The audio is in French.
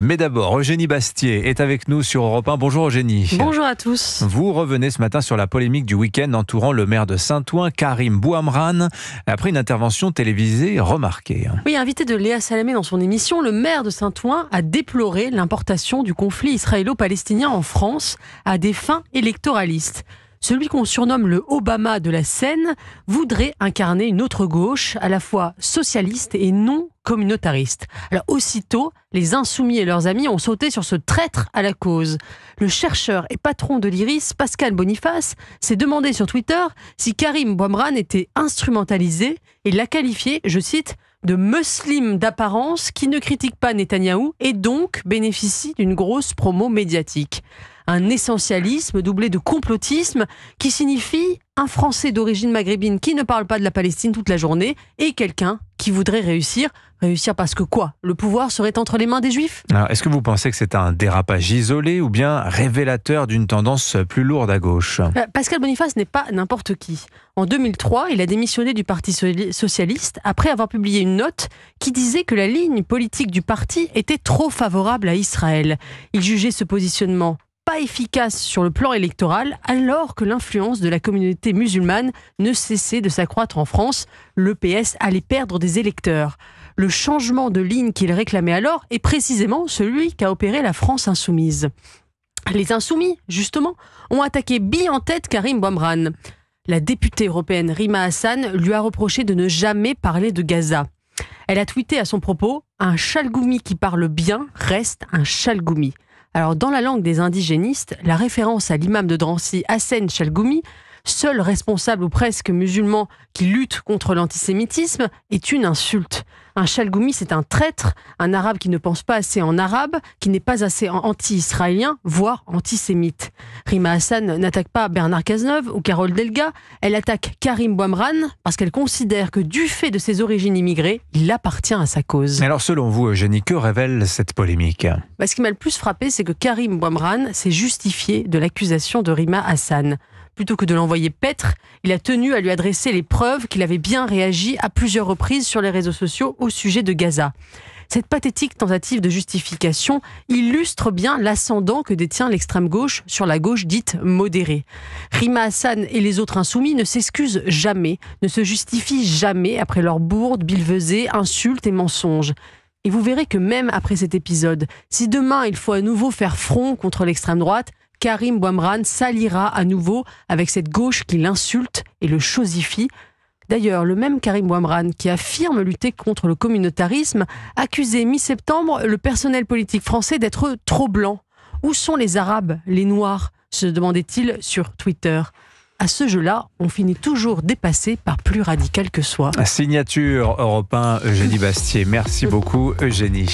Mais d'abord, Eugénie Bastier est avec nous sur Europe 1. Bonjour Eugénie. Bonjour à tous. Vous revenez ce matin sur la polémique du week-end entourant le maire de Saint-Ouen, Karim Bouamran, après une intervention télévisée remarquée. Oui, invité de Léa Salamé dans son émission, le maire de Saint-Ouen a déploré l'importation du conflit israélo-palestinien en France à des fins électoralistes celui qu'on surnomme le Obama de la Seine, voudrait incarner une autre gauche, à la fois socialiste et non communautariste. Alors aussitôt, les insoumis et leurs amis ont sauté sur ce traître à la cause. Le chercheur et patron de l'IRIS, Pascal Boniface, s'est demandé sur Twitter si Karim Boimran était instrumentalisé et l'a qualifié, je cite, de muslim d'apparence qui ne critique pas Netanyahou et donc bénéficie d'une grosse promo médiatique un essentialisme doublé de complotisme qui signifie un Français d'origine maghrébine qui ne parle pas de la Palestine toute la journée et quelqu'un qui voudrait réussir. Réussir parce que quoi Le pouvoir serait entre les mains des Juifs est-ce que vous pensez que c'est un dérapage isolé ou bien révélateur d'une tendance plus lourde à gauche euh, Pascal Boniface n'est pas n'importe qui. En 2003, il a démissionné du Parti socialiste après avoir publié une note qui disait que la ligne politique du parti était trop favorable à Israël. Il jugeait ce positionnement pas efficace sur le plan électoral alors que l'influence de la communauté musulmane ne cessait de s'accroître en France. Le PS allait perdre des électeurs. Le changement de ligne qu'il réclamait alors est précisément celui qu'a opéré la France insoumise. Les insoumis, justement, ont attaqué bille en tête Karim Bouamran. La députée européenne Rima Hassan lui a reproché de ne jamais parler de Gaza. Elle a tweeté à son propos Un chalgoumi qui parle bien reste un chalgoumi. Alors, dans la langue des indigénistes, la référence à l'imam de Drancy, Hassan Chalgoumi, seul responsable ou presque musulman qui lutte contre l'antisémitisme, est une insulte. Un Chalgoumi, c'est un traître, un arabe qui ne pense pas assez en arabe, qui n'est pas assez anti-israélien, voire antisémite. Rima Hassan n'attaque pas Bernard Cazeneuve ou Carole Delga, elle attaque Karim Bouamran parce qu'elle considère que du fait de ses origines immigrées, il appartient à sa cause. Alors selon vous, Eugénie, que révèle cette polémique bah, Ce qui m'a le plus frappé, c'est que Karim Bouamran s'est justifié de l'accusation de Rima Hassan plutôt que de l'envoyer paître, il a tenu à lui adresser les preuves qu'il avait bien réagi à plusieurs reprises sur les réseaux sociaux au sujet de Gaza. Cette pathétique tentative de justification illustre bien l'ascendant que détient l'extrême gauche sur la gauche dite modérée. Rima Hassan et les autres insoumis ne s'excusent jamais, ne se justifient jamais après leurs bourdes, bilvesées, insultes et mensonges. Et vous verrez que même après cet épisode, si demain il faut à nouveau faire front contre l'extrême droite, Karim Bouamran s'alliera à nouveau avec cette gauche qui l'insulte et le chosifie, D'ailleurs, le même Karim Wamran, qui affirme lutter contre le communautarisme, accusait mi-septembre le personnel politique français d'être trop blanc. Où sont les Arabes, les Noirs se demandait-il sur Twitter à ce jeu-là, on finit toujours dépassé par plus radical que soi. Signature européen Eugénie Bastier. Merci beaucoup, Eugénie.